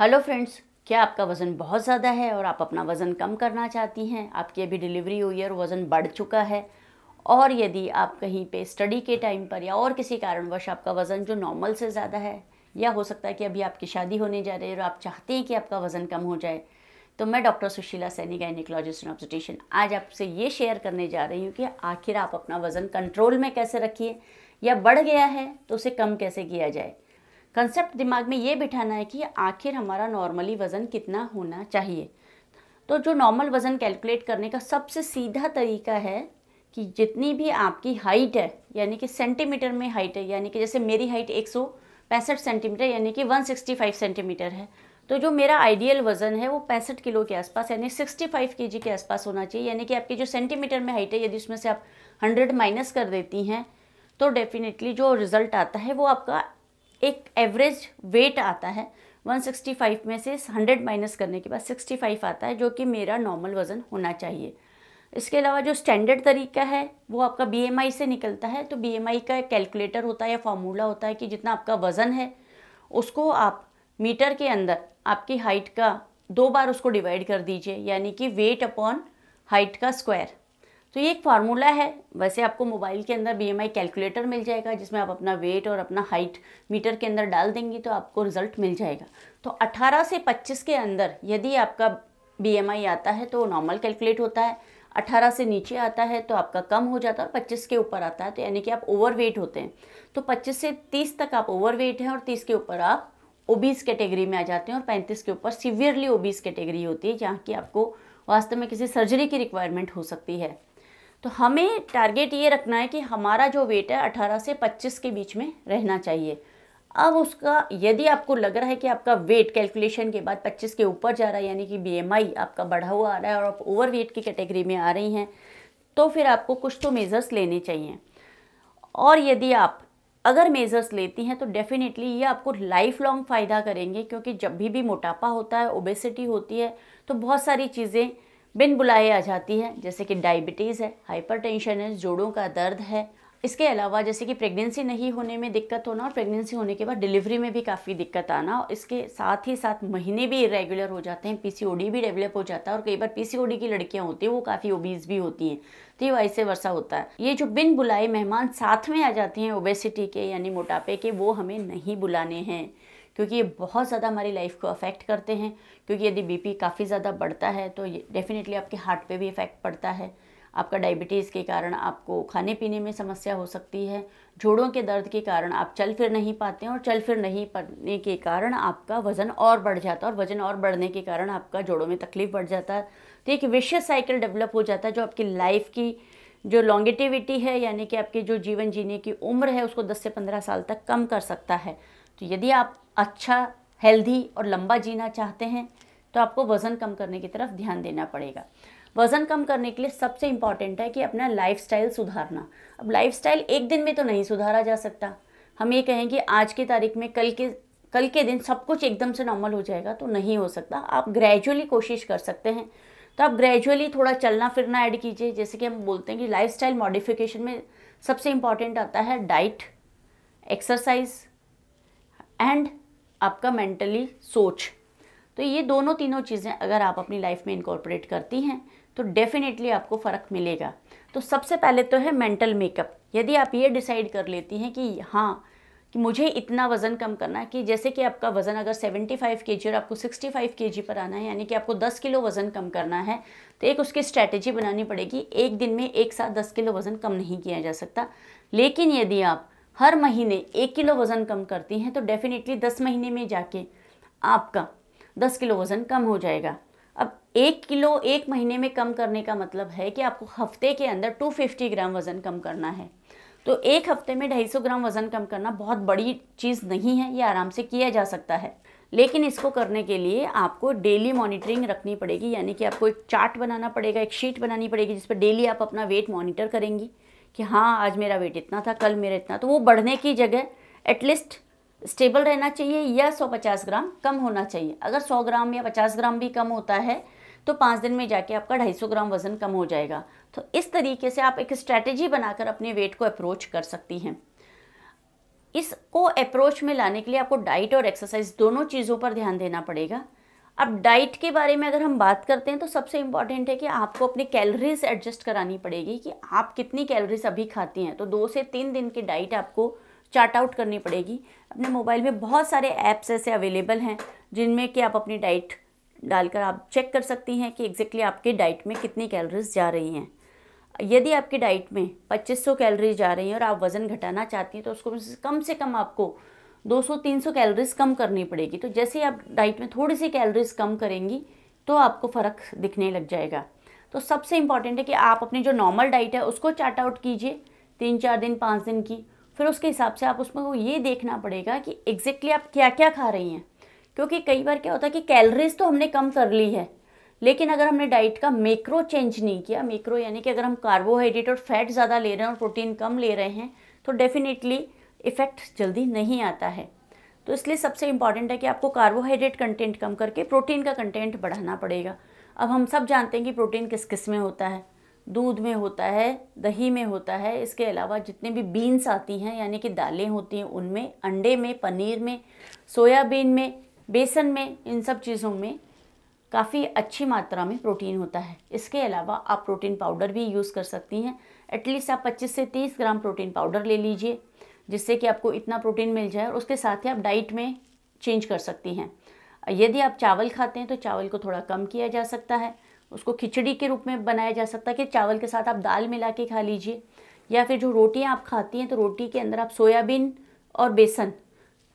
hello friends क्या आपका वज़न बहुत ज़्यादा है और आप अपना वज़न कम करना चाहती हैं आपकी अभी डिलीवरी हुई है और वज़न बढ़ चुका है और यदि आप कहीं पे स्टडी के टाइम पर या और किसी कारणवश आपका वज़न जो नॉर्मल से ज़्यादा है या हो सकता है कि अभी आपकी शादी होने जा रही है और आप चाहते हैं कि आपका वज़न कम हो जाए तो मैं doctor Sushila Saini gynaecologist and obstetrician आज आपसे ये शेयर करने जा रही हूँ कि आखिर आप अपना वज़न कंट्रोल में कैसे रखिए या बढ़ गया है तो उसे कम कैसे किया जाए कंसेप्ट दिमाग में ये बिठाना है कि आखिर हमारा नॉर्मली वज़न कितना होना चाहिए तो जो नॉर्मल वज़न कैलकुलेट करने का सबसे सीधा तरीका है कि जितनी भी आपकी हाइट है यानी कि सेंटीमीटर में हाइट है यानी कि जैसे मेरी हाइट एक सेंटीमीटर यानी कि 165 सेंटीमीटर है तो जो मेरा आइडियल वज़न है वो पैंसठ किलो के आसपास यानी 65 केजी के आसपास होना चाहिए यानी कि आपकी जो सेंटीमीटर में हाइट है यदि उसमें से आप 100 माइनस कर देती हैं तो डेफिनेटली जो रिज़ल्ट आता है वो आपका एक एवरेज वेट आता है 165 में से 100 माइनस करने के बाद 65 आता है जो कि मेरा नॉर्मल वज़न होना चाहिए इसके अलावा जो स्टैंडर्ड तरीका है वो आपका बीएमआई से निकलता है तो बीएमआई का कैलकुलेटर होता है या फॉर्मूला होता है कि जितना आपका वज़न है उसको आप मीटर के अंदर आपकी हाइट का दो बार उसको डिवाइड कर दीजिए यानी कि वेट अपॉन हाइट का स्क्वायर तो ये एक फार्मूला है वैसे आपको मोबाइल के अंदर बीएमआई कैलकुलेटर मिल जाएगा जिसमें आप अपना वेट और अपना हाइट मीटर के अंदर डाल देंगी तो आपको रिजल्ट मिल जाएगा तो 18 से 25 के अंदर यदि आपका बीएमआई आता है तो नॉर्मल कैलकुलेट होता है 18 से नीचे आता है तो आपका कम हो जाता है और पच्चीस के ऊपर आता है तो यानी कि आप ओवर होते हैं तो पच्चीस से तीस तक आप ओवर हैं और तीस के ऊपर आप ओबीस कैटेगरी में आ जाते हैं और पैंतीस के ऊपर सीवियरली ओबीस कैटेगरी होती है जहाँ की आपको वास्तव में किसी सर्जरी की रिक्वायरमेंट हो सकती है तो हमें टारगेट ये रखना है कि हमारा जो वेट है 18 से 25 के बीच में रहना चाहिए अब उसका यदि आपको लग रहा है कि आपका वेट कैलकुलेशन के बाद 25 के ऊपर जा रहा है यानी कि बीएमआई आपका बढ़ा हुआ आ रहा है और आप ओवर वेट की कैटेगरी में आ रही हैं तो फिर आपको कुछ तो मेज़र्स लेने चाहिए और यदि आप अगर मेज़र्स लेती हैं तो डेफ़िनेटली ये आपको लाइफ लॉन्ग फ़ायदा करेंगे क्योंकि जब भी भी मोटापा होता है ओबेसिटी होती है तो बहुत सारी चीज़ें बिन बुलाए आ जाती है जैसे कि डायबिटीज़ है हाइपरटेंशन है जोड़ों का दर्द है इसके अलावा जैसे कि प्रेगनेंसी नहीं होने में दिक्कत होना और प्रेगनेंसी होने के बाद डिलीवरी में भी काफ़ी दिक्कत आना और इसके साथ ही साथ महीने भी इरेगुलर हो जाते हैं पीसीओडी भी डेवलप हो जाता है और कई बार पीसीओडी की लड़कियां होती हैं वो काफ़ी ओबीज भी होती हैं तो ये वैसे वर्षा होता है ये जो बिन बुलाए मेहमान साथ में आ जाते हैं ओबेसिटी के यानी मोटापे के वो हमें नहीं बुलाने हैं क्योंकि ये बहुत ज़्यादा हमारी लाइफ को अफेक्ट करते हैं क्योंकि यदि बीपी काफ़ी ज़्यादा बढ़ता है तो ये डेफिनेटली आपके हार्ट पे भी इफ़ेक्ट पड़ता है आपका डायबिटीज़ के कारण आपको खाने पीने में समस्या हो सकती है जोड़ों के दर्द के कारण आप चल फिर नहीं पाते हैं और चल फिर नहीं पाने के कारण आपका वज़न और बढ़ जाता है और वज़न और बढ़ने के कारण आपका जोड़ों में तकलीफ बढ़ जाता है तो एक विशेष साइकिल डेवलप हो जाता है जो आपकी लाइफ की जो लॉन्गेटिविटी है यानी कि आपके जो जीवन जीने की उम्र है उसको 10 से 15 साल तक कम कर सकता है तो यदि आप अच्छा हेल्दी और लंबा जीना चाहते हैं तो आपको वज़न कम करने की तरफ ध्यान देना पड़ेगा वज़न कम करने के लिए सबसे इम्पॉर्टेंट है कि अपना लाइफ सुधारना अब लाइफ एक दिन में तो नहीं सुधारा जा सकता हम ये कहें कि आज की तारीख में कल के कल के दिन सब कुछ एकदम से नॉर्मल हो जाएगा तो नहीं हो सकता आप ग्रेजुअली कोशिश कर सकते हैं तो आप ग्रेजुअली थोड़ा चलना फिरना ऐड कीजिए जैसे कि हम बोलते हैं कि लाइफस्टाइल मॉडिफिकेशन में सबसे इम्पॉर्टेंट आता है डाइट एक्सरसाइज एंड आपका मेंटली सोच तो ये दोनों तीनों चीज़ें अगर आप अपनी लाइफ में इंकॉर्पोरेट करती हैं तो डेफिनेटली आपको फ़र्क मिलेगा तो सबसे पहले तो है मेंटल मेकअप यदि आप ये डिसाइड कर लेती हैं कि हाँ कि मुझे इतना वज़न कम करना है कि जैसे कि आपका वज़न अगर 75 फाइव के और आपको 65 फाइव के पर आना है यानी कि आपको 10 किलो वज़न कम करना है तो एक उसकी स्ट्रैटेजी बनानी पड़ेगी एक दिन में एक साथ 10 किलो वज़न कम नहीं किया जा सकता लेकिन यदि आप हर महीने एक किलो वज़न कम करती हैं तो डेफिनेटली दस महीने में जाके आपका दस किलो वज़न कम हो जाएगा अब एक किलो एक महीने में कम करने का मतलब है कि आपको हफ्ते के अंदर 250 ग्राम वज़न कम करना है तो एक हफ्ते में 250 ग्राम वज़न कम करना बहुत बड़ी चीज़ नहीं है ये आराम से किया जा सकता है लेकिन इसको करने के लिए आपको डेली मॉनिटरिंग रखनी पड़ेगी यानी कि आपको एक चार्ट बनाना पड़ेगा एक शीट बनानी पड़ेगी जिस पर डेली आप अपना वेट मॉनिटर करेंगी कि हाँ आज मेरा वेट इतना था कल मेरा इतना तो वो बढ़ने की जगह एटलीस्ट स्टेबल रहना चाहिए या 150 ग्राम कम होना चाहिए अगर 100 ग्राम या 50 ग्राम भी कम होता है तो पाँच दिन में जाके आपका 250 ग्राम वज़न कम हो जाएगा तो इस तरीके से आप एक स्ट्रैटेजी बनाकर अपने वेट को अप्रोच कर सकती हैं इसको अप्रोच में लाने के लिए आपको डाइट और एक्सरसाइज दोनों चीज़ों पर ध्यान देना पड़ेगा अब डाइट के बारे में अगर हम बात करते हैं तो सबसे इम्पॉर्टेंट है कि आपको अपनी कैलोरीज एडजस्ट करानी पड़ेगी कि आप कितनी कैलोरीज अभी खाती हैं तो दो से तीन दिन की डाइट आपको चार्ट आउट करनी पड़ेगी अपने मोबाइल में बहुत सारे ऐप्स ऐसे अवेलेबल हैं जिनमें कि आप अपनी डाइट डालकर आप चेक कर सकती हैं कि एग्जैक्टली आपके डाइट में कितनी कैलोरीज जा रही हैं यदि आपकी डाइट में 2500 कैलोरीज जा रही हैं और आप वज़न घटाना चाहती हैं तो उसको कम से कम आपको 200-300 कैलोरीज कम करनी पड़ेगी तो जैसे आप डाइट में थोड़ी सी कैलोरीज कम करेंगी तो आपको फ़र्क दिखने लग जाएगा तो सबसे इम्पॉर्टेंट है कि आप अपनी जो नॉर्मल डाइट है उसको चार्ट आउट कीजिए तीन चार दिन पाँच दिन की फिर उसके हिसाब से आप उसमें ये देखना पड़ेगा कि एग्जैक्टली आप क्या क्या खा रही हैं क्योंकि कई बार क्या होता है कि कैलरीज तो हमने कम कर ली है लेकिन अगर हमने डाइट का मेक्रो चेंज नहीं किया मेक्रो यानी कि अगर हम कार्बोहाइड्रेट और फैट ज़्यादा ले रहे हैं और प्रोटीन कम ले रहे हैं तो डेफिनेटली इफ़ेक्ट जल्दी नहीं आता है तो इसलिए सबसे इम्पॉर्टेंट है कि आपको कार्बोहाइड्रेट कंटेंट कम करके प्रोटीन का कंटेंट बढ़ाना पड़ेगा अब हम सब जानते हैं कि प्रोटीन किस किस में होता है दूध में होता है दही में होता है इसके अलावा जितने भी बीन्स आती हैं यानी कि दालें होती हैं उनमें अंडे में पनीर में सोयाबीन में बेसन में इन सब चीज़ों में काफ़ी अच्छी मात्रा में प्रोटीन होता है इसके अलावा आप प्रोटीन पाउडर भी यूज़ कर सकती हैं एटलीस्ट आप 25 से 30 ग्राम प्रोटीन पाउडर ले लीजिए जिससे कि आपको इतना प्रोटीन मिल जाए और उसके साथ ही आप डाइट में चेंज कर सकती हैं यदि आप चावल खाते हैं तो चावल को थोड़ा कम किया जा सकता है उसको खिचड़ी के रूप में बनाया जा सकता है कि चावल के साथ आप दाल मिला के खा लीजिए या फिर जो रोटियाँ आप खाती हैं तो रोटी के अंदर आप सोयाबीन और बेसन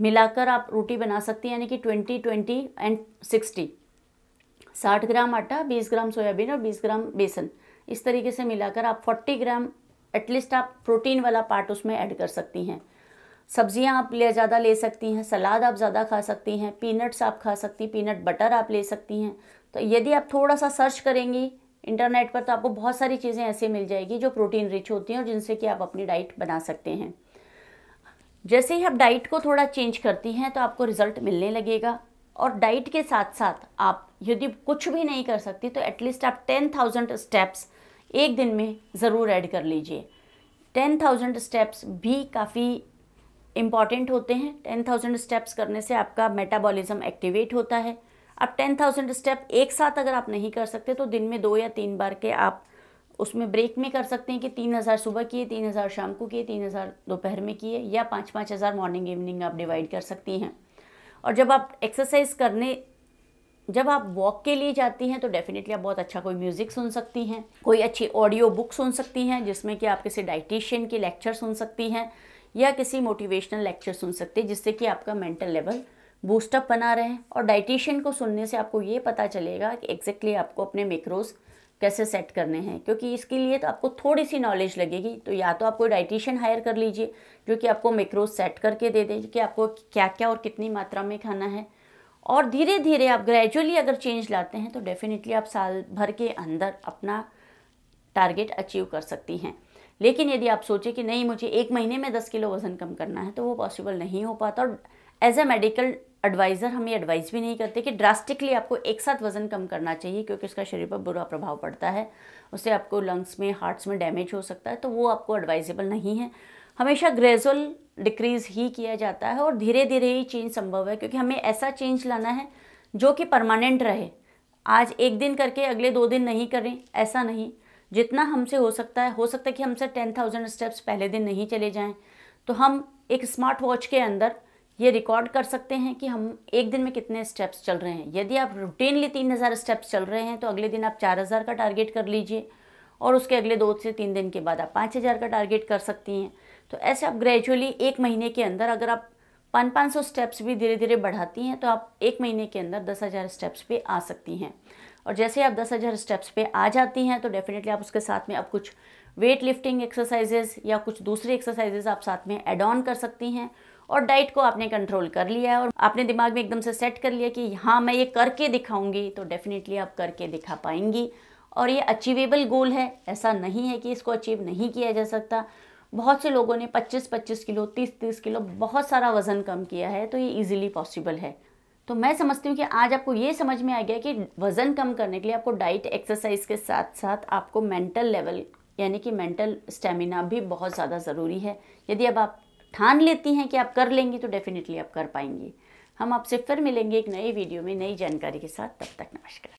मिलाकर आप रोटी बना सकती हैं यानी कि ट्वेंटी ट्वेंटी एंड सिक्सटी साठ ग्राम आटा बीस ग्राम सोयाबीन और बीस ग्राम बेसन इस तरीके से मिलाकर आप फोर्टी ग्राम एटलीस्ट आप प्रोटीन वाला पार्ट उसमें ऐड कर सकती हैं सब्जियां आप ले ज़्यादा ले सकती हैं सलाद आप ज़्यादा खा सकती हैं पीनट्स आप खा सकती हैं पीनट बटर आप ले सकती हैं तो यदि आप थोड़ा सा सर्च करेंगी इंटरनेट पर तो आपको बहुत सारी चीज़ें ऐसे मिल जाएगी जो प्रोटीन रिच होती हैं और जिनसे कि आप अपनी डाइट बना सकते हैं जैसे ही आप डाइट को थोड़ा चेंज करती हैं तो आपको रिज़ल्ट मिलने लगेगा और डाइट के साथ साथ आप यदि कुछ भी नहीं कर सकती तो एटलीस्ट आप टेन थाउजेंड स्टेप्स एक दिन में ज़रूर ऐड कर लीजिए टेन थाउजेंड स्टेप्स भी काफ़ी इम्पॉर्टेंट होते हैं टेन थाउजेंड स्टेप्स करने से आपका मेटाबॉलिज्म एक्टिवेट होता है अब टेन थाउजेंड स्टेप एक साथ अगर आप नहीं कर सकते तो दिन में दो या तीन बार के आप उसमें ब्रेक में कर सकते हैं कि तीन हज़ार सुबह किए तीन हज़ार शाम को किए तीन हज़ार दोपहर में किए या पाँच पाँच हज़ार मॉर्निंग इवनिंग आप डिवाइड कर सकती हैं और जब आप एक्सरसाइज करने जब आप वॉक के लिए जाती हैं तो डेफिनेटली आप बहुत अच्छा कोई म्यूज़िक सुन सकती हैं कोई अच्छी ऑडियो बुक सुन सकती हैं जिसमें कि आप किसी डाइटिशियन की लेक्चर सुन सकती हैं या किसी मोटिवेशनल लेक्चर सुन सकते हैं जिससे कि आपका मेंटल लेवल बूस्टअप बना रहे और डाइटिशियन को सुनने से आपको ये पता चलेगा कि एग्जैक्टली आपको अपने मेक्रोज कैसे सेट करने हैं क्योंकि इसके लिए तो आपको थोड़ी सी नॉलेज लगेगी तो या तो आप कोई डाइटिशियन हायर कर लीजिए जो कि आपको मेक्रोज सेट करके दे दें कि आपको क्या क्या और कितनी मात्रा में खाना है और धीरे धीरे आप ग्रेजुअली अगर चेंज लाते हैं तो डेफिनेटली आप साल भर के अंदर अपना टारगेट अचीव कर सकती हैं लेकिन यदि आप सोचें कि नहीं मुझे एक महीने में दस किलो वज़न कम करना है तो वो पॉसिबल नहीं हो पाता और एज ए मेडिकल एडवाइज़र हम ये एडवाइस भी नहीं करते कि ड्रास्टिकली आपको एक साथ वज़न कम करना चाहिए क्योंकि उसका शरीर पर बुरा प्रभाव पड़ता है उससे आपको लंग्स में हार्ट्स में डैमेज हो सकता है तो वो आपको एडवाइजेबल नहीं है हमेशा ग्रेजुअल डिक्रीज़ ही किया जाता है और धीरे धीरे ही चेंज संभव है क्योंकि हमें ऐसा चेंज लाना है जो कि परमानेंट रहे आज एक दिन करके अगले दो दिन नहीं करें ऐसा नहीं जितना हमसे हो सकता है हो सकता है कि हमसे टेन थाउजेंड स्टेप्स पहले दिन नहीं चले जाएं तो हम एक स्मार्ट वॉच के अंदर ये रिकॉर्ड कर सकते हैं कि हम एक दिन में कितने स्टेप्स चल रहे हैं यदि आप रूटीनली तीन हज़ार स्टेप्स चल रहे हैं तो अगले दिन आप चार हज़ार का टारगेट कर लीजिए और उसके अगले दो से तीन दिन के बाद आप पाँच हज़ार का टारगेट कर सकती हैं तो ऐसे आप ग्रेजुअली एक महीने के अंदर अगर आप पाँच पाँच सौ स्टेप्स भी धीरे धीरे बढ़ाती हैं तो आप एक महीने के अंदर दस हज़ार स्टेप्स पे आ सकती हैं और जैसे आप दस हज़ार स्टेप्स पे आ जाती हैं तो डेफिनेटली आप उसके साथ में आप कुछ वेट लिफ्टिंग एक्सरसाइजेज या कुछ दूसरी एक्सरसाइजेज आप साथ में एड ऑन कर सकती हैं और डाइट को आपने कंट्रोल कर लिया है और आपने दिमाग में एकदम से सेट कर लिया कि हाँ मैं ये करके दिखाऊंगी तो डेफिनेटली आप करके दिखा पाएंगी और ये अचीवेबल गोल है ऐसा नहीं है कि इसको अचीव नहीं किया जा सकता बहुत से लोगों ने 25-25 किलो 30-30 किलो बहुत सारा वज़न कम किया है तो ये इजीली पॉसिबल है तो मैं समझती हूँ कि आज आपको ये समझ में आ गया कि वज़न कम करने के लिए आपको डाइट एक्सरसाइज के साथ साथ आपको मेंटल लेवल यानी कि मेंटल स्टेमिना भी बहुत ज़्यादा ज़रूरी है यदि अब आप ठान लेती हैं कि आप कर लेंगी तो डेफिनेटली आप कर पाएंगी हम आपसे फिर मिलेंगे एक नए वीडियो में नई जानकारी के साथ तब तक नमस्कार